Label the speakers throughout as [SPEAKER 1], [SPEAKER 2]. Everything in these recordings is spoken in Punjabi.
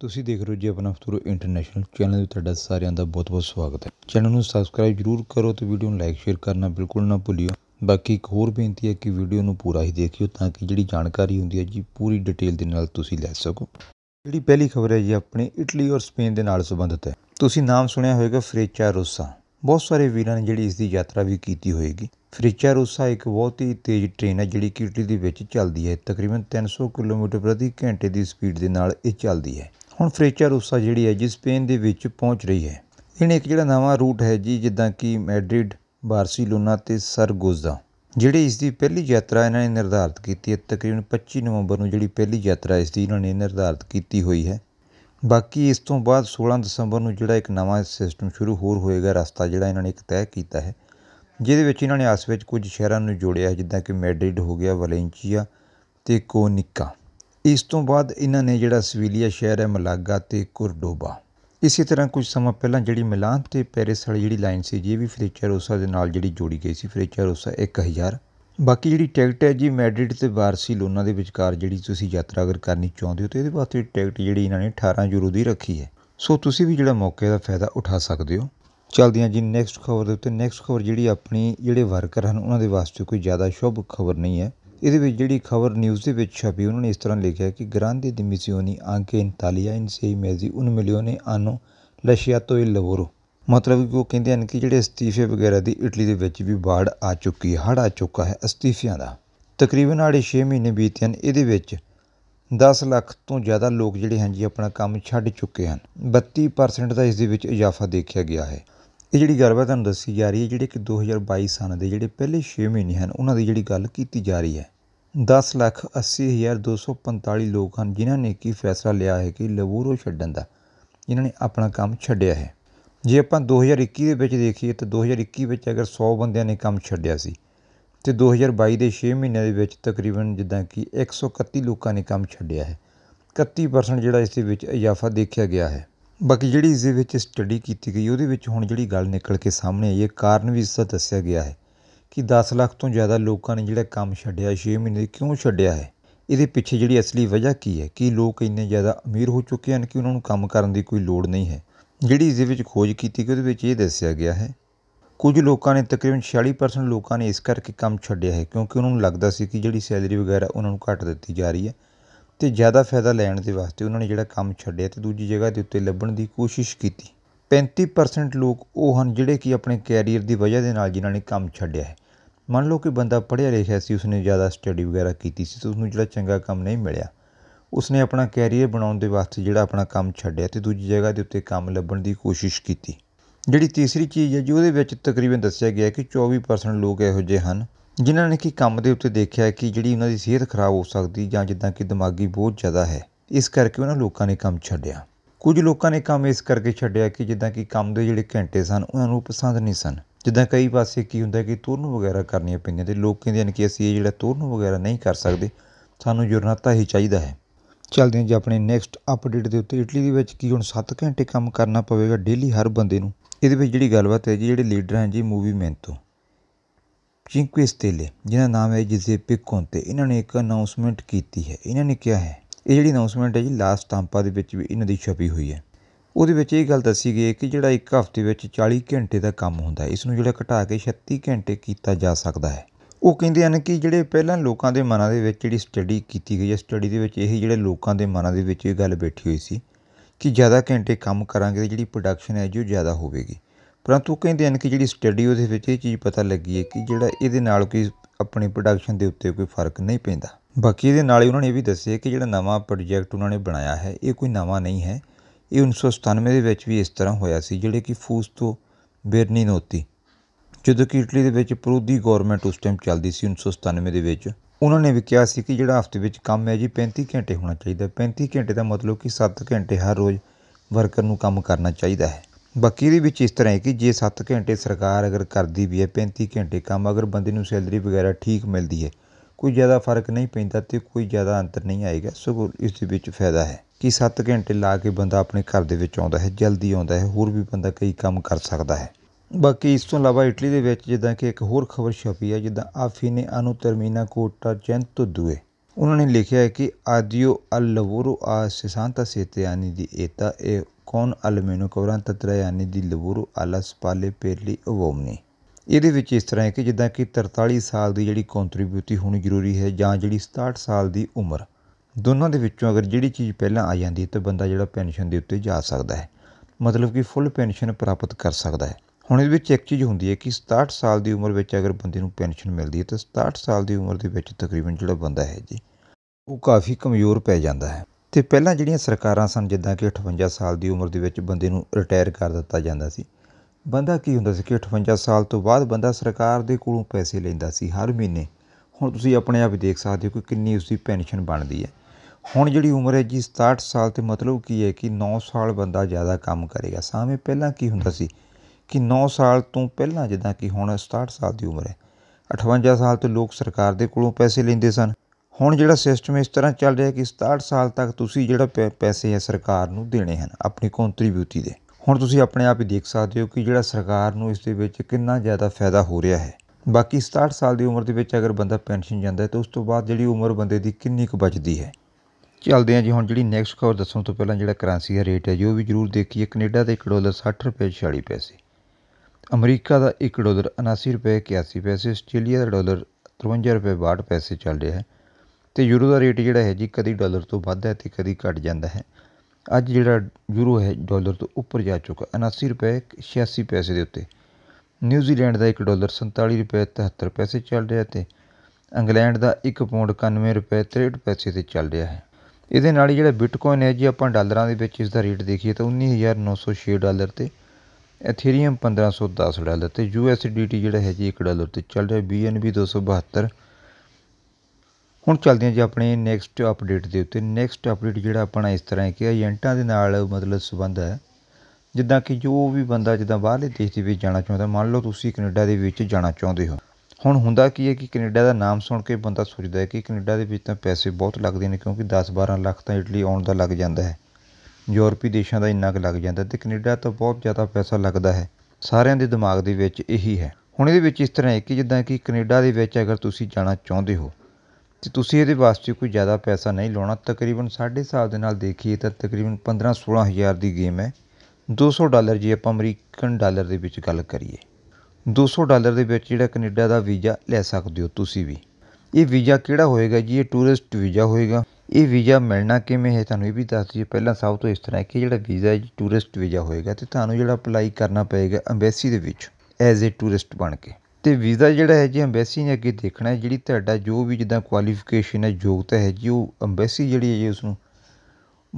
[SPEAKER 1] ਤੁਸੀਂ ਦੇਖ ਰਹੇ ਹੋ ਜੀ ਆਪਣਾ ਫਤੂਰ ਇੰਟਰਨੈਸ਼ਨਲ ਚੈਨਲ ਤੇ ਤੁਹਾਡਾ ਸਾਰਿਆਂ ਦਾ ਬਹੁਤ-ਬਹੁਤ ਸਵਾਗਤ ਹੈ ਚੈਨਲ ਨੂੰ ਸਬਸਕ੍ਰਾਈਬ ਜਰੂਰ ਕਰੋ ਤੇ ਵੀਡੀਓ ਨੂੰ ਲਾਈਕ ਸ਼ੇਅਰ ਕਰਨਾ ਬਿਲਕੁਲ ਨਾ ਭੁੱਲਿਓ ਬਾਕੀ ਇੱਕ ਹੋਰ ਬੇਨਤੀ ਹੈ ਕਿ ਵੀਡੀਓ ਨੂੰ ਪੂਰਾ ਹੀ ਦੇਖਿਓ ਤਾਂ ਕਿ ਜਿਹੜੀ ਜਾਣਕਾਰੀ ਹੁੰਦੀ ਹੈ ਜੀ ਪੂਰੀ ਡਿਟੇਲ ਦੇ ਨਾਲ ਤੁਸੀਂ ਲੈ ਸਕੋ ਜਿਹੜੀ ਪਹਿਲੀ ਖਬਰ ਹੈ ਜੀ ਆਪਣੇ ਇਟਲੀ ਔਰ ਸਪੇਨ ਦੇ ਨਾਲ ਸੰਬੰਧਿਤ ਹੈ ਤੁਸੀਂ ਨਾਮ ਸੁਣਿਆ ਹੋਵੇਗਾ ਫਰੇਚਾ ਰੋਸਾ ਬਹੁਤ ਸਾਰੇ ਵੀਰਾਂ ਨੇ ਜਿਹੜੀ ਇਸ ਦੀ ਯਾਤਰਾ ਵੀ ਕੀਤੀ ਹੋਏਗੀ ਫਰੇਚਾ ਰੋਸਾ ਇੱਕ ਬਹੁਤ ਹੀ ਤੇਜ਼ ਟ੍ਰੇਨ ਹੈ ਜਿਹੜੀ ਕਿ ਇਟਲੀ ਦੇ ਵਿੱਚ ਚੱਲਦੀ ਹੈ ਤਕਰੀਬਨ 300 ਕਿਲੋਮੀਟਰ ਪ੍ਰਤੀ ਘੰਟੇ ਦੀ ਸਪੀਡ ਦੇ ਨਾਲ ਇਹ ਚੱਲਦੀ ਹੈ ਹੁਣ ਫਰੇਚਾ ਰੂਸਾ ਜਿਹੜੀ ਹੈ ਜੀ ਸਪੇਨ ਦੇ ਵਿੱਚ ਪਹੁੰਚ ਰਹੀ ਹੈ ਇਹਨੇ ਇੱਕ ਜਿਹੜਾ ਨਵਾਂ ਰੂਟ ਹੈ ਜੀ ਜਿੱਦਾਂ ਕਿ ਮੈਡ੍ਰਿਡ ਬਾਰਸੀਲੋਨਾ ਤੇ ਸਰਗੋਜ਼ਾ ਜਿਹੜੀ ਇਸ ਦੀ ਪਹਿਲੀ ਯਾਤਰਾ ਇਹਨਾਂ ਨੇ ਨਿਰਧਾਰਤ ਕੀਤੀ ਹੈ ਤਕਰੀਬਨ 25 ਨਵੰਬਰ ਨੂੰ ਜਿਹੜੀ ਪਹਿਲੀ ਯਾਤਰਾ ਇਸ ਦੀ ਇਹਨਾਂ ਨੇ ਨਿਰਧਾਰਤ ਕੀਤੀ ਹੋਈ ਹੈ ਬਾਕੀ ਇਸ ਤੋਂ ਬਾਅਦ 16 ਦਸੰਬਰ ਨੂੰ ਜਿਹੜਾ ਇੱਕ ਨਵਾਂ ਸਿਸਟਮ ਸ਼ੁਰੂ ਹੋਰ ਹੋਏਗਾ ਰਸਤਾ ਜਿਹੜਾ ਇਹਨਾਂ ਨੇ ਇੱਕ ਤੈਅ ਕੀਤਾ ਹੈ ਜਿਹਦੇ ਵਿੱਚ ਇਹਨਾਂ ਨੇ ਆਸ ਵਿੱਚ ਕੁਝ ਸ਼ਹਿਰਾਂ ਨੂੰ ਜੋੜਿਆ ਜਿੱਦਾਂ ਕਿ ਮੈਡ੍ਰਿਡ ਹੋ ਗਿਆ ਵੈਲੈਂਸੀਆ ਤੇ ਕੋਨਿਕਾ ਇਸ ਤੋਂ ਬਾਅਦ ਇਹਨਾਂ ਨੇ ਜਿਹੜਾ ਸਵੀਲੀਆ ਸ਼ਹਿਰ ਹੈ ਮਲਾਗਾ ਤੇ ਕੁਰਡੋਬਾ ਇਸੇ ਤਰ੍ਹਾਂ ਕੁਝ ਸਮਾਂ ਪਹਿਲਾਂ ਜਿਹੜੀ ਮਿਲਾਨ ਤੇ ਪੈਰਿਸ ਵਾਲੀ ਜਿਹੜੀ ਲਾਈਨ ਸੀ ਜੀ ਵੀ ਉਸਾ ਦੇ ਨਾਲ ਜਿਹੜੀ ਜੋੜੀ ਗਈ ਸੀ ਉਸਾ 1000 ਬਾਕੀ ਜਿਹੜੀ ਟਿਕਟ ਹੈ ਜੀ ਮੈਡ੍ਰਿਡ ਤੇ ਬਾਰਸੀਲੋਨਾ ਦੇ ਵਿਚਕਾਰ ਜਿਹੜੀ ਤੁਸੀਂ ਯਾਤਰਾ ਅਗਰ ਕਰਨੀ ਚਾਹੁੰਦੇ ਹੋ ਤੇ ਇਹਦੇ ਵਾਸਤੇ ਟਿਕਟ ਜਿਹੜੀ ਇਹਨਾਂ ਨੇ 18 ਯੂਰੋ ਦੀ ਰੱਖੀ ਹੈ ਸੋ ਤੁਸੀਂ ਵੀ ਜਿਹੜਾ ਮੌਕੇ ਦਾ ਫਾਇਦਾ ਉਠਾ ਸਕਦੇ ਹੋ ਹਾਂ ਜੀ ਨੈਕਸਟ ਖਬਰ ਦੇ ਉੱਤੇ ਨੈਕਸਟ ਖਬਰ ਜਿਹੜੀ ਆਪਣੀ ਜਿਹੜੇ ਵਰਕਰ ਹਨ ਉਹਨਾਂ ਦੇ ਵਾਸਤੇ ਕੋਈ ਜ਼ਿਆਦਾ ਸ਼ੁਭ ਖਬਰ ਨਹੀਂ ਹੈ ਇਹਦੇ ਵਿੱਚ ਜਿਹੜੀ ਖਬਰ ਨਿਊਜ਼ ਦੇ ਵਿੱਚ ਛਪੀ ਉਹਨਾਂ ਨੇ ਇਸ ਤਰ੍ਹਾਂ ਲਿਖਿਆ ਕਿ ਗ੍ਰਾਂਦੀ ਦੀ ਮਿਸੀਓਨੀ ਆਂਕੇ ਇੰਤਾਲੀਆ ਇਨਸੇਈਮੇਜ਼ੀ ਉਨ ਮਿਲਿਓਨੇ ਆਨੋ ਲਸ਼ਿਆਤੋ ਇਲ ਲਵੋਰੋ ਮਤਲਬ ਕਿ ਉਹ ਕਹਿੰਦੇ ਹਨ ਕਿ ਜਿਹੜੇ ਅਸਤੀਫੇ ਵਗੈਰਾ ਦੀ ਇਟਲੀ ਦੇ ਵਿੱਚ ਵੀ ਬਾੜ ਆ ਚੁੱਕੀ ਹੈ ਹੜ ਆ ਚੁੱਕਾ ਹੈ ਅਸਤੀਫਿਆਂ ਦਾ ਤਕਰੀਬਨ ਆੜੇ 6 ਮਹੀਨੇ ਬੀਤੇ ਹਨ ਇਹਦੇ ਵਿੱਚ 10 ਲੱਖ ਤੋਂ ਜ਼ਿਆਦਾ ਲੋਕ ਜਿਹੜੇ ਹਨ ਜੀ ਆਪਣਾ ਕੰਮ ਛੱਡ ਚੁੱਕੇ ਹਨ 32% ਦਾ ਇਸ ਦੇ ਵਿੱਚ ਇਜ਼ਾਫਾ ਦੇਖਿਆ ਗਿਆ ਹੈ ਇਹ ਜਿਹੜੀ ਗੱਲ ਮੈਂ ਤੁਹਾਨੂੰ ਦੱਸੀ ਜਾ ਰਹੀ ਹੈ ਜਿਹੜੇ ਕਿ 2022 ਸਾਲ ਦੇ ਜਿਹੜੇ ਪਹਿਲੇ 6 ਮਹੀਨੇ ਹਨ ਉਹਨਾਂ ਦੀ ਜਿਹੜੀ ਗੱਲ ਕੀਤੀ ਜਾ ਰਹੀ ਹੈ 10 ਲੱਖ 80245 ਲੋਕ ਹਨ ਜਿਨ੍ਹਾਂ ਨੇ ਕੀ ਫੈਸਲਾ ਲਿਆ ਹੈ ਕਿ ਲਬੂਰੋ ਛੱਡਣ ਦਾ ਜਿਨ੍ਹਾਂ ਨੇ ਆਪਣਾ ਕੰਮ ਛੱਡਿਆ ਹੈ ਜੇ ਆਪਾਂ 2021 ਦੇ ਵਿੱਚ ਦੇਖੀਏ ਤਾਂ 2021 ਵਿੱਚ ਅਗਰ 100 ਬੰਦਿਆਂ ਨੇ ਕੰਮ ਛੱਡਿਆ ਸੀ ਤੇ 2022 ਦੇ 6 ਮਹੀਨਿਆਂ ਦੇ ਵਿੱਚ ਤਕਰੀਬਨ ਜਿੱਦਾਂ ਕਿ 131 ਲੋਕਾਂ ਨੇ ਕੰਮ ਛੱਡਿਆ ਹੈ 31% ਜਿਹੜਾ ਇਸ ਦੇ ਵਿੱਚ ਇਜ਼ਾਫਾ ਦੇਖਿਆ ਗਿਆ ਹੈ ਬਾਕੀ ਜਿਹੜੀ ਇਸ ਦੇ ਵਿੱਚ ਸਟੱਡੀ ਕੀਤੀ ਗਈ ਉਹਦੇ ਵਿੱਚ ਹੁਣ ਜਿਹੜੀ ਗੱਲ ਨਿਕਲ ਕੇ ਸਾਹਮਣੇ ਆਈ ਹੈ ਕਾਰਨ ਵੀ ਇਸ ਦਾ ਦੱਸਿਆ ਗਿਆ ਹੈ ਕਿ 10 ਲੱਖ ਤੋਂ ਜ਼ਿਆਦਾ ਲੋਕਾਂ ਨੇ ਜਿਹੜਾ ਕੰਮ ਛੱਡਿਆ 6 ਮਹੀਨੇ ਕਿਉਂ ਛੱਡਿਆ ਹੈ ਇਹਦੇ ਪਿੱਛੇ ਜਿਹੜੀ ਅਸਲੀ ਵਜ੍ਹਾ ਕੀ ਹੈ ਕਿ ਲੋਕ ਇੰਨੇ ਜ਼ਿਆਦਾ ਅਮੀਰ ਹੋ ਚੁੱਕੇ ਹਨ ਕਿ ਉਹਨਾਂ ਨੂੰ ਕੰਮ ਕਰਨ ਦੀ ਕੋਈ ਲੋੜ ਨਹੀਂ ਹੈ ਜਿਹੜੀ ਇਸ ਦੇ ਵਿੱਚ ਖੋਜ ਕੀਤੀ ਗਈ ਉਹਦੇ ਵਿੱਚ ਇਹ ਦੱਸਿਆ ਗਿਆ ਹੈ ਕੁਝ ਲੋਕਾਂ ਨੇ ਤਕਰੀਬਨ 46% ਲੋਕਾਂ ਨੇ ਇਸ ਕਰਕੇ ਕੰਮ ਛੱਡਿਆ ਹੈ ਕਿਉਂਕਿ ਉਹਨਾਂ ਨੂੰ ਲੱਗਦਾ ਸੀ ਕਿ ਜਿਹੜੀ ਸੈਲਰੀ ਵਗੈਰਾ ਉਹਨਾਂ ਨੂੰ ਘੱਟ ਦਿੱਤੀ ਜਾ ਰਹੀ ਹੈ ਤੇ ਜ਼ਿਆਦਾ ਫਾਇਦਾ ਲੈਣ ਦੇ ਵਾਸਤੇ ਉਹਨਾਂ ਨੇ ਜਿਹੜਾ ਕੰਮ ਛੱਡਿਆ ਤੇ ਦੂਜੀ ਜਗ੍ਹਾ ਦੇ ਉੱਤੇ ਲੱਭਣ ਦੀ ਕੋਸ਼ਿਸ਼ ਕੀਤੀ 35% ਲੋਕ ਉਹ ਹਨ ਜਿਹੜੇ ਕਿ ਆਪਣੇ ਕੈਰੀਅਰ ਦੀ ਵਜ੍ਹਾ ਦੇ ਨਾਲ ਜਿਨ੍ਹਾਂ ਨੇ ਕੰਮ ਛੱਡਿਆ ਹੈ ਮੰਨ ਲਓ ਕਿ ਬੰਦਾ ਪੜ੍ਹਿਆ ਲਿਖਿਆ ਸੀ ਉਸਨੇ ਜ਼ਿਆਦਾ ਸਟੱਡੀ ਵਗੈਰਾ ਕੀਤੀ ਸੀ ਤੇ ਉਸਨੂੰ ਜਿਹੜਾ ਚੰਗਾ ਕੰਮ ਨਹੀਂ ਮਿਲਿਆ ਉਸਨੇ ਆਪਣਾ ਕੈਰੀਅਰ ਬਣਾਉਣ ਦੇ ਵਾਸਤੇ ਜਿਹੜਾ ਆਪਣਾ ਕੰਮ ਛੱਡਿਆ ਤੇ ਦੂਜੀ ਜਗ੍ਹਾ ਦੇ ਉੱਤੇ ਕੰਮ ਲੱਭਣ ਦੀ ਕੋਸ਼ਿਸ਼ ਕੀਤੀ ਜਿਹੜੀ ਤੀਸਰੀ ਚੀਜ਼ ਹੈ ਜੀ ਉਹਦੇ ਵਿੱਚ ਤਕਰੀਬਨ ਦੱਸਿਆ ਗਿਆ ਕਿ 24% ਲੋਕ ਇਹੋ ਜਿਹੇ ਹਨ ਜਿਨ੍ਹਾਂ ਨੇ ਕਿ ਕੰਮ ਦੇ ਉੱਤੇ ਦੇਖਿਆ ਕਿ ਜਿਹੜੀ ਉਹਨਾਂ ਦੀ ਸਿਹਤ ਖਰਾਬ ਹੋ ਸਕਦੀ ਜਾਂ ਜਿੱਦਾਂ ਕਿ ਦਿਮਾਗੀ ਬੋਝ ਜ਼ਿਆਦਾ ਹੈ ਇਸ ਕਰਕੇ ਉਹਨਾਂ ਲੋਕਾਂ ਨੇ ਕੰਮ ਛੱਡਿਆ ਕੁਝ ਲੋਕਾਂ ਨੇ ਕੰਮ ਇਸ ਕਰਕੇ ਛੱਡਿਆ ਕਿ ਜਿੱਦਾਂ ਕਿ ਕੰਮ ਦੇ ਜਿਹੜੇ ਘੰਟੇ ਸਨ ਉਹਨਾਂ ਨੂੰ ਪਸੰਦ ਨਹੀਂ ਸਨ ਜਿੱਦਾਂ ਕਈ ਪਾਸੇ ਕੀ ਹੁੰਦਾ ਕਿ ਤੁਰਨ ਵਗੈਰਾ ਕਰਨੀਆਂ ਪੈਂਦੀਆਂ ਤੇ ਲੋਕ ਕਹਿੰਦੇ ਹਨ ਕਿ ਅਸੀਂ ਇਹ ਜਿਹੜਾ ਤੁਰਨ ਵਗੈਰਾ ਨਹੀਂ ਕਰ ਸਕਦੇ ਸਾਨੂੰ ਜੁਰਨਾਤਾ ਹੀ ਚਾਹੀਦਾ ਹੈ ਚਲਦੇ ਹਾਂ ਜੀ ਆਪਣੇ ਨੈਕਸਟ ਅਪਡੇਟ ਦੇ ਉੱਤੇ ਇਟਲੀ ਦੇ ਵਿੱਚ ਕੀ ਹੁਣ 7 ਘੰਟੇ ਕੰਮ ਕਰਨਾ ਪਵੇਗਾ ਡੇਲੀ ਹਰ ਬੰਦੇ ਨੂੰ ਇਹਦੇ ਵਿੱਚ ਜਿਹੜੀ ਗੱਲਬਾਤ ਹੈ ਜੀ ਜਿਹੜੇ ਲੀਡਰ ਹਨ ਜੀ ਮੂਵੀਮੈਨ ਤੋਂ 5 ਸਟੇਲੇ ਜਿਹਨਾਂ ਨਾਮ ਹੈ ਜਿਸੇ ਪਿਕੋਨ ਤੇ ਇਹਨਾਂ ਨੇ ਇੱਕ ਅਨਾਉਂਸਮੈਂਟ ਕੀਤੀ ਹੈ ਇਹਨਾਂ ਨੇ ਕਿਹਾ ਹੈ ਇਹ ਜਿਹੜੀ ਅਨਾਉਂਸਮੈਂਟ ਹੈ ਜੀ ਲਾਸਟ ਟਾਂਪਾ ਦੇ ਵਿੱਚ ਵੀ ਇਹਨਾਂ ਦੀ ਛਪੀ ਹੋਈ ਹੈ ਉਹਦੇ ਵਿੱਚ ਇਹ ਗੱਲ ਦੱਸੀ ਗਈ ਹੈ ਕਿ ਜਿਹੜਾ ਇੱਕ ਹਫ਼ਤੇ ਵਿੱਚ 40 ਘੰਟੇ ਦਾ ਕੰਮ ਹੁੰਦਾ ਹੈ ਇਸ ਨੂੰ ਜਿਹੜਾ ਘਟਾ ਕੇ 36 ਘੰਟੇ ਕੀਤਾ ਜਾ ਸਕਦਾ ਹੈ ਉਹ ਕਹਿੰਦੇ ਹਨ ਕਿ ਜਿਹੜੇ ਪਹਿਲਾਂ ਲੋਕਾਂ ਦੇ ਮਨਾਂ ਦੇ ਵਿੱਚ ਜਿਹੜੀ ਸਟੱਡੀ ਕੀਤੀ ਗਈ ਹੈ ਸਟੱਡੀ ਦੇ ਵਿੱਚ ਇਹ ਜਿਹੜੇ ਲੋਕਾਂ ਦੇ ਮਨਾਂ ਦੇ ਵਿੱਚ ਇਹ ਗੱਲ ਬੈਠੀ ਹੋਈ ਸੀ ਕਿ ਜ਼ਿਆਦਾ ਘੰਟੇ ਕੰਮ ਕਰਾਂਗੇ ਤੇ ਜਿਹੜੀ ਪ੍ਰੋਡਕਸ਼ਨ ਹੈ ਜੀ ਉਹ ਜ਼ਿਆਦਾ ਹੋਵੇਗੀ ਪਰੰਤੂ ਕਹਿੰਦੇ ਹਨ ਕਿ ਜਿਹੜੀ ਸਟੱਡੀ ਉਹਦੇ ਵਿੱਚ ਇਹ ਚੀਜ਼ ਪਤਾ ਲੱਗੀ ਹੈ ਕਿ ਜਿਹੜਾ ਇਹਦੇ ਨਾਲ ਕੋਈ ਆਪਣੀ ਪ੍ਰੋਡਕਸ਼ਨ ਦੇ ਉੱਤੇ ਕੋਈ ਫਰਕ ਨਹੀਂ ਪੈਂਦਾ ਬਾਕੀ ਇਹਦੇ ਨਾਲ ਹੀ ਉਹਨਾਂ ਨੇ ਇਹ ਵੀ ਦੱਸਿਆ ਕਿ ਜਿਹੜਾ ਨਵਾਂ ਪ੍ਰੋਜੈਕਟ ਉਹਨਾਂ ਨੇ ਬਣਾਇਆ ਹੈ ਇਹ ਕੋਈ ਨਵਾਂ ਨਹੀਂ ਹੈ ਇਹ 1997 ਦੇ ਵਿੱਚ ਵੀ ਇਸ ਤਰ੍ਹਾਂ ਹੋਇਆ ਸੀ ਜਿਹੜੇ ਕਿ ਫੂਸ ਤੋਂ ਬੇਰਨੀ ਨੋਤੀ ਜਦੋਂ ਕਿ ਇਟਲੀ ਦੇ ਵਿੱਚ ਪ੍ਰੋਦੀ ਗਵਰਨਮੈਂਟ ਉਸ ਟਾਈਮ ਚੱਲਦੀ ਸੀ 1997 ਦੇ ਵਿੱਚ ਉਹਨਾਂ ਨੇ ਵੀ ਕਿਹਾ ਸੀ ਕਿ ਜਿਹੜਾ ਹਫ਼ਤੇ ਵਿੱਚ ਕੰਮ ਹੈ ਜੀ 35 ਘੰਟੇ ਹੋਣਾ ਚਾਹੀਦਾ 35 ਘੰਟੇ ਦਾ ਮਤਲਬ ਕਿ 7 ਘੰਟੇ ਹਰ ਰੋਜ਼ ਵਰਕਰ ਨੂੰ ਕੰਮ ਕਰਨਾ ਚਾਹੀਦਾ ਹੈ ਬਾਕੀ ਇਹਦੇ ਵਿੱਚ ਇਸ ਤਰ੍ਹਾਂ ਹੈ ਕਿ ਜੇ 7 ਘੰਟੇ ਸਰਕਾਰ ਅਗਰ ਕਰਦੀ ਵੀ ਹੈ 35 ਘੰਟੇ ਕੰਮ ਅਗਰ ਬੰਦੇ ਨੂੰ ਸੈਲਰੀ ਵਗੈਰਾ ਠੀਕ ਮਿਲਦੀ ਹੈ ਕੋਈ ਜ਼ਿਆਦਾ ਫਰਕ ਨਹੀਂ ਪੈਂਦਾ ਤੇ ਕੋਈ ਜ਼ਿਆਦਾ ਅੰਤਰ ਨਹੀਂ ਆਏਗਾ ਸਗੋਂ ਇਸ ਦੇ ਵਿੱਚ ਫਾਇਦਾ ਹੈ ਕਿ 7 ਘੰਟੇ ਲਾ ਕੇ ਬੰਦਾ ਆਪਣੇ ਘਰ ਦੇ ਵਿੱਚ ਆਉਂਦਾ ਹੈ ਜਲਦੀ ਆਉਂਦਾ ਹੈ ਹੋਰ ਵੀ ਬੰਦਾ ਕਈ ਕੰਮ ਕਰ ਸਕਦਾ ਹੈ ਬਾਕੀ ਇਸ ਤੋਂ ਇਲਾਵਾ ਇਟਲੀ ਦੇ ਵਿੱਚ ਜਿੱਦਾਂ ਕਿ ਇੱਕ ਹੋਰ ਖਬਰ ਛਪੀ ਹੈ ਜਿੱਦਾਂ ਆਫੀ ਨੇ ਅਨੂ ਤਰਮੀਨਾ ਕੋਟਾ ਜੈਂਤੋ ਦੂਏ ਉਹਨਾਂ ਨੇ ਲਿਖਿਆ ਹੈ ਕਿ ਆਦਿਓ ਅਲ ਲਵੋਰੋ ਆ ਸਿਸਾਂਤਾ ਸੇਤਿਆਨੀ ਦੀ ਏਤਾ ਇਹ ਤਤਰਾ ਯਾਨੀ ਦੀ ਲਬੂਰ ਅਲਸ ਪਾਲੇ ਪੇਰਲੀ ਉਵੋਮਨੀ ਇਹਦੇ ਵਿੱਚ ਇਸ ਤਰ੍ਹਾਂ ਹੈ ਕਿ ਜਿੱਦਾਂ ਕਿ 43 ਸਾਲ ਦੀ ਜਿਹੜੀ ਕੰਟਰੀਬਿਊਟੀ ਹੋਣੀ ਜ਼ਰੂਰੀ ਹੈ ਜਾਂ ਜਿਹੜੀ 67 ਸਾਲ ਦੀ ਉਮਰ ਦੋਨਾਂ ਦੇ ਵਿੱਚੋਂ ਅਗਰ ਜਿਹੜੀ ਚੀਜ਼ ਪਹਿਲਾਂ ਆ ਜਾਂਦੀ ਹੈ ਤਾਂ ਬੰਦਾ ਜਿਹੜਾ ਪੈਨਸ਼ਨ ਦੇ ਉੱਤੇ ਜਾ ਸਕਦਾ ਹੈ ਮਤਲਬ ਕਿ ਫੁੱਲ ਪੈਨਸ਼ਨ ਪ੍ਰਾਪਤ ਕਰ ਸਕਦਾ ਹੈ ਹੁਣ ਇਸ ਵਿੱਚ ਇੱਕ ਚੀਜ਼ ਹੁੰਦੀ ਹੈ ਕਿ 67 ਸਾਲ ਦੀ ਉਮਰ ਵਿੱਚ ਅਗਰ ਬੰਦੇ ਨੂੰ ਪੈਨਸ਼ਨ ਮਿਲਦੀ ਹੈ ਤਾਂ 67 ਸਾਲ ਦੀ ਉਮਰ ਦੇ ਵਿੱਚ ਤਕਰੀਬਨ ਜਿਹੜਾ ਬੰਦਾ ਹੈ ਜੀ ਉਹ ਕਾਫੀ ਕਮਜ਼ੋਰ ਪੈ ਜਾਂਦਾ ਹੈ ਤੇ ਪਹਿਲਾਂ ਜਿਹੜੀਆਂ ਸਰਕਾਰਾਂ ਸਨ ਜਿੱਦਾਂ ਕਿ 58 ਸਾਲ ਦੀ ਉਮਰ ਦੇ ਵਿੱਚ ਬੰਦੇ ਨੂੰ ਰਿਟਾਇਰ ਕਰ ਦਿੱਤਾ ਜਾਂਦਾ ਸੀ ਬੰਦਾ ਕੀ ਹੁੰਦਾ ਸੀ ਕਿ 58 ਸਾਲ ਤੋਂ ਬਾਅਦ ਬੰਦਾ ਸਰਕਾਰ ਦੇ ਕੋਲੋਂ ਪੈਸੇ ਲੈਂਦਾ ਸੀ ਹਰ ਮਹੀਨੇ ਹੁਣ ਤੁਸੀਂ ਆਪਣੇ ਆਪ ਹੀ ਦੇਖ ਸਕਦੇ ਹੋ ਕਿ ਕਿੰਨੀ ਉਸਦੀ ਪੈਨਸ਼ਨ ਬਣਦੀ ਹੈ ਹੁਣ ਜਿਹੜੀ ਉਮਰ ਹੈ ਜੀ 67 ਸਾਲ ਤੇ ਮਤਲਬ ਕੀ ਹੈ ਕਿ 9 ਸਾਲ ਬੰਦਾ ਜ਼ਿਆਦਾ ਕੰਮ ਕਰੇਗਾ ਸਾਵੇਂ ਪਹਿਲਾਂ ਕੀ ਹੁੰਦਾ ਸੀ ਕਿ 9 ਸਾਲ ਤੋਂ ਪਹਿਲਾਂ ਜਿੱਦਾਂ ਕਿ ਹੁਣ 67 ਸਾਲ ਦੀ ਉਮਰ ਹੈ 58 ਸਾਲ ਤੋਂ ਲੋਕ ਸਰਕਾਰ ਦੇ ਕੋਲੋਂ ਪੈਸੇ ਲੈਂਦੇ ਸਨ ਹੁਣ ਜਿਹੜਾ ਸਿਸਟਮ ਇਸ ਤਰ੍ਹਾਂ ਚੱਲ ਰਿਹਾ ਕਿ 67 ਸਾਲ ਤੱਕ ਤੁਸੀਂ ਜਿਹੜਾ ਪੈਸੇ ਹੈ ਸਰਕਾਰ ਨੂੰ ਦੇਣੇ ਹਨ ਆਪਣੀ ਕੰਟਰੀਬਿਊਟੀ ਦੇ ਹੁਣ ਤੁਸੀਂ ਆਪਣੇ ਆਪ ਹੀ ਦੇਖ ਸਕਦੇ ਹੋ ਕਿ ਜਿਹੜਾ ਸਰਕਾਰ ਨੂੰ ਇਸ ਦੇ ਵਿੱਚ ਕਿੰਨਾ ਜ਼ਿਆਦਾ ਫਾਇਦਾ ਹੋ ਰਿਹਾ ਹੈ ਬਾਕੀ 67 ਸਾਲ ਦੀ ਉਮਰ ਦੇ ਵਿੱਚ ਅਗਰ ਬੰਦਾ ਪੈਨਸ਼ਨ ਜਾਂਦਾ ਹੈ ਤਾਂ ਉਸ ਤੋਂ ਬਾਅਦ ਜਿਹੜੀ ਉਮਰ ਬੰਦੇ ਦੀ ਕਿੰਨੀ ਕੁ ਬਚਦੀ ਹੈ ਚੱਲਦੇ ਹਾਂ ਜੀ ਹੁਣ ਜਿਹੜੀ ਨੈਕਸਟ ਖਬਰ ਦੱਸਣ ਤੋਂ ਪਹਿਲਾਂ ਜਿਹੜਾ ਕਰੰਸੀ ਦਾ ਰੇਟ ਹੈ ਜੀ ਉਹ ਵੀ ਜ਼ਰੂਰ ਦੇਖੀਏ ਕੈਨੇਡਾ ਦਾ 1 ਡਾਲਰ 60 ਰੁਪਏ 46 ਪੈਸੇ ਅਮਰੀਕਾ ਦਾ 1 ਡਾਲਰ 79 ਰੁਪਏ 81 ਪੈਸੇ ਆਸਟ੍ਰੇਲੀਆ ਦਾ ਡਾਲਰ 53 ਰੁਪਏ 62 ਪੈਸੇ ਚੱਲ ਰਿਹਾ ਹੈ ਤੇ ਯੂਰੋ ਦਾ ਰੇਟ ਜਿਹੜਾ ਹੈ ਜੀ ਕਦੀ ਡਾਲਰ ਤੋਂ ਵੱਧ ਹੈ ਤੇ ਕਦੀ ਘਟ ਜਾਂਦਾ ਹੈ ਅੱਜ ਜਿਹੜਾ ਯੂਰੋ ਹੈ ਡਾਲਰ ਤੋਂ ਉੱਪਰ ਜਾ ਚੁੱਕਾ 79 ਰੁਪਏ 86 ਪੈਸੇ ਦੇ ਉੱਤੇ ਨਿਊਜ਼ੀਲੈਂਡ ਦਾ 1 ਡਾਲਰ 47 ਰੁਪਏ 73 ਪੈਸੇ ਚੱਲ ਰਿਹਾ ਤੇ ਇੰਗਲੈਂਡ ਦਾ 1 ਪੌਂਡ 91 ਰੁਪਏ 63 ਪੈਸੇ ਤੇ ਚੱਲ ਰਿਹਾ ਹੈ ਇਹਦੇ ਨਾਲ ਹੀ ਜਿਹੜਾ ਬਿਟਕੋਇਨ ਹੈ ਜੀ ਆਪਾਂ ਡਾਲਰਾਂ ਦੇ ਵਿੱਚ ਇਸ ਦਾ ਰੇਟ ਦੇਖੀਏ ਤਾਂ 19906 ਡਾਲਰ ਤੇ ਐਥੇਰੀਅਮ 1510 ਡਾਲਰ ਤੇ ਯੂਐਸਡੀਟੀ ਜਿਹੜਾ ਹੈ ਜੀ 1 ਡਾਲਰ ਤੇ ਚੱਲ ਰਿਹਾ ਬੀਐਨਬੀ 272 ਹੁਣ ਚੱਲਦੇ ਹਾਂ ਜੀ ਆਪਣੇ ਨੈਕਸਟ ਅਪਡੇਟ ਦੇ ਉੱਤੇ ਨੈਕਸਟ ਅਪਡੇਟ ਜਿਹੜਾ ਆਪਣਾ ਇਸ ਤਰ੍ਹਾਂ ਹੈ ਕਿ ਏਜੰਟਾਂ ਦੇ ਨਾਲ ਮਤਲਬ ਸਬੰਧ ਹੈ ਜਿੱਦਾਂ ਕਿ ਜੋ ਵੀ ਬੰਦਾ ਜਿੱਦਾਂ ਬਾਹਰਲੇ ਦੇਸ਼ ਦੇ ਵਿੱਚ ਜਾਣਾ ਚਾਹੁੰਦਾ ਮੰਨ ਲਓ ਤੁਸੀਂ ਕੈਨੇਡਾ ਦੇ ਵਿੱਚ ਜਾਣਾ ਚਾਹੁੰਦੇ ਹੋ ਹੁਣ ਹੁੰਦਾ ਕੀ ਹੈ ਕਿ ਕੈਨੇਡਾ ਦਾ ਨਾਮ ਸੁਣ ਕੇ ਬੰਦਾ ਸੋਚਦਾ ਹੈ ਕਿ ਕੈਨੇਡਾ ਦੇ ਵਿੱਚ ਤਾਂ ਪੈਸੇ ਬਹੁਤ ਲੱਗਦੇ ਨੇ ਕਿਉਂਕਿ 10-12 ਲੱਖ ਤਾਂ ਇਟਲੀ ਆਉਣ ਦਾ ਲੱਗ ਜਾਂਦਾ ਹੈ ਯੂਰਪੀ ਦੇਸ਼ਾਂ ਦਾ ਇੰਨਾ ਕੁ ਲੱਗ ਜਾਂਦਾ ਤੇ ਕੈਨੇਡਾ ਤਾਂ ਬਹੁਤ ਜ਼ਿਆਦਾ ਪੈਸਾ ਲੱਗਦਾ ਹੈ ਸਾਰਿਆਂ ਦੇ ਦਿਮਾਗ ਦੇ ਵਿੱਚ ਇਹੀ ਹੈ ਹੁਣ ਇਹਦੇ ਵਿੱਚ ਇਸ ਤਰ੍ਹਾਂ ਹੈ ਕਿ ਜਿੱਦਾਂ ਕਿ ਕੈਨੇਡਾ ਦੇ ਵਿੱਚ ਅਗਰ ਤੁਸੀਂ ਜਾਣਾ ਚਾਹੁੰਦੇ ਹੋ ਤੇ ਤੁਸੀਂ ਇਹਦੇ ਵਾਸਤੇ ਕੋਈ ਜ਼ਿਆਦਾ ਪੈਸਾ ਨਹੀਂ ਲਾਉਣਾ ਤਕਰੀਬਨ ਸਾਢੇ ਹਿਸਾਬ ਦੇ ਨਾਲ ਦੇਖੀਏ ਤਾਂ ਤਕਰੀਬਨ 15 16 ਹਜ਼ਾਰ ਦੀ ਗੇਮ ਹੈ 200 ਡਾਲਰ ਜੇ ਆਪਾਂ ਅਮਰੀਕਨ ਡਾਲਰ ਦੇ ਵਿੱਚ ਗੱਲ ਕਰੀਏ 200 ਡਾਲਰ ਦੇ ਵਿੱਚ ਜਿਹੜਾ ਕੈਨੇਡਾ ਦਾ ਵੀਜ਼ਾ ਲੈ ਸਕਦੇ ਹੋ ਤੁਸੀਂ ਵੀ ਇਹ ਵੀਜ਼ਾ ਕਿਹੜਾ ਹੋਏਗਾ ਜੀ ਇਹ ਟੂਰਿਸਟ ਵੀਜ਼ਾ ਹੋਏਗਾ ਇਹ ਵੀਜ਼ਾ ਮਿਲਣਾ ਕਿਵੇਂ ਹੈ ਤੁਹਾਨੂੰ ਇਹ ਵੀ ਦੱਸ ਦਈਏ ਪਹਿਲਾਂ ਸਭ ਤੋਂ ਇਸ ਤਰ੍ਹਾਂ ਹੈ ਕਿ ਜਿਹੜਾ ਵੀਜ਼ਾ ਜੀ ਟੂਰਿਸਟ ਵੀਜ਼ਾ ਹੋਏਗਾ ਤੇ ਤੁਹਾਨੂੰ ਜਿਹੜਾ ਅਪਲਾਈ ਕਰਨਾ ਪਏਗਾ ਐਮਬੈਸੀ ਦੇ ਵਿੱਚ ਐਜ਼ ਅ ਟੂਰਿਸਟ ਬਣ ਕੇ ਅਤੇ ਵੀਜ਼ਾ ਜਿਹੜਾ ਹੈ ਜੀ ਅੰਬੈਸੀ ਨੇ ਅੱਗੇ ਦੇਖਣਾ ਜਿਹੜੀ ਤੁਹਾਡਾ ਜੋ ਵੀ ਜਿੱਦਾਂ ਕੁਆਲੀਫਿਕੇਸ਼ਨ ਹੈ ਯੋਗਤਾ ਹੈ ਜੀ ਉਹ ਅੰਬੈਸੀ ਜਿਹੜੀ ਹੈ ਜੀ ਉਸ ਨੂੰ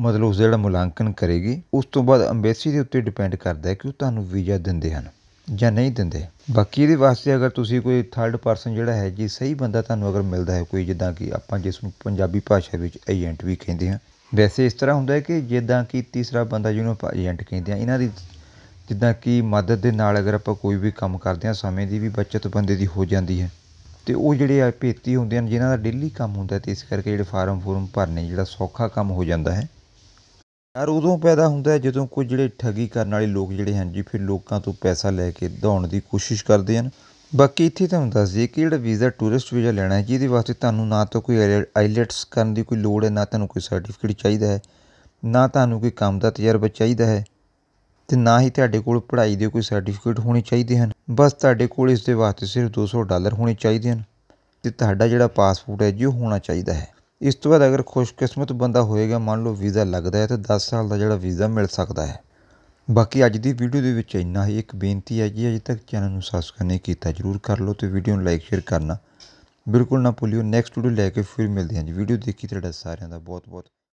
[SPEAKER 1] ਮਤਲਬ ਉਸ ਜਿਹੜਾ ਮੁਲਾਂਕਣ ਕਰੇਗੀ ਉਸ ਤੋਂ ਬਾਅਦ ਅੰਬੈਸੀ ਦੇ ਉੱਤੇ ਡਿਪੈਂਡ ਕਰਦਾ ਹੈ ਕਿ ਉਹ ਤੁਹਾਨੂੰ ਵੀਜ਼ਾ ਦਿੰਦੇ ਹਨ ਜਾਂ ਨਹੀਂ ਦਿੰਦੇ ਬਾਕੀ ਇਹਦੇ ਵਾਸਤੇ ਅਗਰ ਤੁਸੀਂ ਕੋਈ ਥਰਡ ਪਰਸਨ ਜਿਹੜਾ ਹੈ ਜੀ ਸਹੀ ਬੰਦਾ ਤੁਹਾਨੂੰ ਅਗਰ ਮਿਲਦਾ ਹੈ ਕੋਈ ਜਿੱਦਾਂ ਕਿ ਆਪਾਂ ਜਿਸ ਨੂੰ ਪੰਜਾਬੀ ਭਾਸ਼ਾ ਵਿੱਚ ਏਜੰਟ ਵੀ ਕਹਿੰਦੇ ਹਾਂ ਵੈਸੇ ਇਸ ਤਰ੍ਹਾਂ ਹੁੰਦਾ ਹੈ ਕਿ ਜਿੱਦਾਂ ਕਿ ਤੀਸਰਾ ਬੰਦਾ ਜਿਹਨੂੰ ਆਪਾਂ ਏਜੰਟ ਕਹਿੰਦੇ ਆ ਇਹਨਾਂ ਦੀ ਜਿੱਦਾਂ ਕਿ ਮਦਦ ਦੇ ਨਾਲ ਅਗਰ ਆਪਾਂ ਕੋਈ ਵੀ ਕੰਮ ਕਰਦੇ ਹਾਂ ਸਮੇਂ ਦੀ ਵੀ ਬੱਚਤ ਬੰਦੇ ਦੀ ਹੋ ਜਾਂਦੀ ਹੈ ਅਤੇ ਉਹ ਜਿਹੜੇ ਆ ਭੇਤੀ ਹੁੰਦੇ ਹਨ ਜਿਨ੍ਹਾਂ ਦਾ ਡੇਲੀ ਕੰਮ ਹੁੰਦਾ ਅਤੇ ਇਸ ਕਰਕੇ ਜਿਹੜੇ ਫਾਰਮ ਫੁਰਮ ਭਰਨੇ ਜਿਹੜਾ ਸੌਖਾ ਕੰਮ ਹੋ ਜਾਂਦਾ ਹੈ ਯਾਰ ਉਦੋਂ ਪੈਦਾ ਹੁੰਦਾ ਜਦੋਂ ਕੋਈ ਜਿਹੜੇ ਠੱਗੀ ਕਰਨ ਵਾਲੇ ਲੋਕ ਜਿਹੜੇ ਹਨ ਜੀ ਫਿਰ ਲੋਕਾਂ ਤੋਂ ਪੈਸਾ ਲੈ ਕੇ ਦੌੜਨ ਦੀ ਕੋਸ਼ਿਸ਼ ਕਰਦੇ ਹਨ ਬਾਕੀ ਇੱਥੇ ਤੁਹਾਨੂੰ ਦੱਸ ਦਈਏ ਕਿ ਜਿਹੜਾ ਵੀਜ਼ਾ ਟੂਰਿਸਟ ਵੀਜ਼ਾ ਲੈਣਾ ਹੈ ਜਿਹਦੇ ਵਾਸਤੇ ਤੁਹਾਨੂੰ ਨਾ ਤਾਂ ਕੋਈ ਆਈਲੈਟਸ ਕਰਨ ਦੀ ਕੋਈ ਲੋੜ ਹੈ ਨਾ ਤੁਹਾਨੂੰ ਕੋਈ ਸਰਟੀਫਿਕੇਟ ਚਾਹੀਦਾ ਹੈ ਨਾ ਤੁਹਾਨੂੰ ਕੋਈ ਕੰਮ ਦਾ ਤਜਰਬਾ ਚਾਹੀਦਾ ਹੈ ਤੇ ਨਾ ਹੀ ਤੁਹਾਡੇ ਕੋਲ ਪੜ੍ਹਾਈ ਦੇ ਕੋਈ ਸਰਟੀਫਿਕੇਟ ਹੋਣੇ ਚਾਹੀਦੇ ਹਨ ਬਸ ਤੁਹਾਡੇ ਕੋਲ ਇਸ ਦੇ ਵਾਸਤੇ ਸਿਰਫ 200 ਡਾਲਰ ਹੋਣੇ ਚਾਹੀਦੇ ਹਨ ਤੇ ਤੁਹਾਡਾ ਜਿਹੜਾ ਪਾਸਪੋਰਟ ਹੈ ਜੀ ਉਹ ਹੋਣਾ ਚਾਹੀਦਾ ਹੈ ਇਸ ਤੋਂ ਬਾਅਦ ਅਗਰ ਖੁਸ਼ਕਿਸਮਤ ਬੰਦਾ ਹੋਏਗਾ ਮੰਨ ਲਓ ਵੀਜ਼ਾ ਲੱਗਦਾ ਹੈ ਤਾਂ 10 ਸਾਲ ਦਾ ਜਿਹੜਾ ਵੀਜ਼ਾ ਮਿਲ ਸਕਦਾ ਹੈ ਬਾਕੀ ਅੱਜ ਦੀ ਵੀਡੀਓ ਦੇ ਵਿੱਚ ਇੰਨਾ ਹੀ ਇੱਕ ਬੇਨਤੀ ਹੈ ਜੀ ਅਜੇ ਤੱਕ ਚੈਨਲ ਨੂੰ ਸਬਸਕ੍ਰਾਈਬ ਨਹੀਂ ਕੀਤਾ ਜਰੂਰ ਕਰ ਲਓ ਤੇ ਵੀਡੀਓ ਨੂੰ ਲਾਈਕ ਸ਼ੇਅਰ ਕਰਨਾ ਬਿਲਕੁਲ ਨਾ ਭੁੱਲਿਓ ਨੈਕਸਟ ਵੀਡੀਓ ਲੈ ਕੇ ਫਿਰ ਮਿਲਦੇ ਹਾਂ ਜੀ ਵੀਡੀਓ ਦੇਖੀ ਤੁਹਾਡਾ ਸਾਰਿਆਂ ਦਾ ਬਹੁਤ ਬਹੁਤ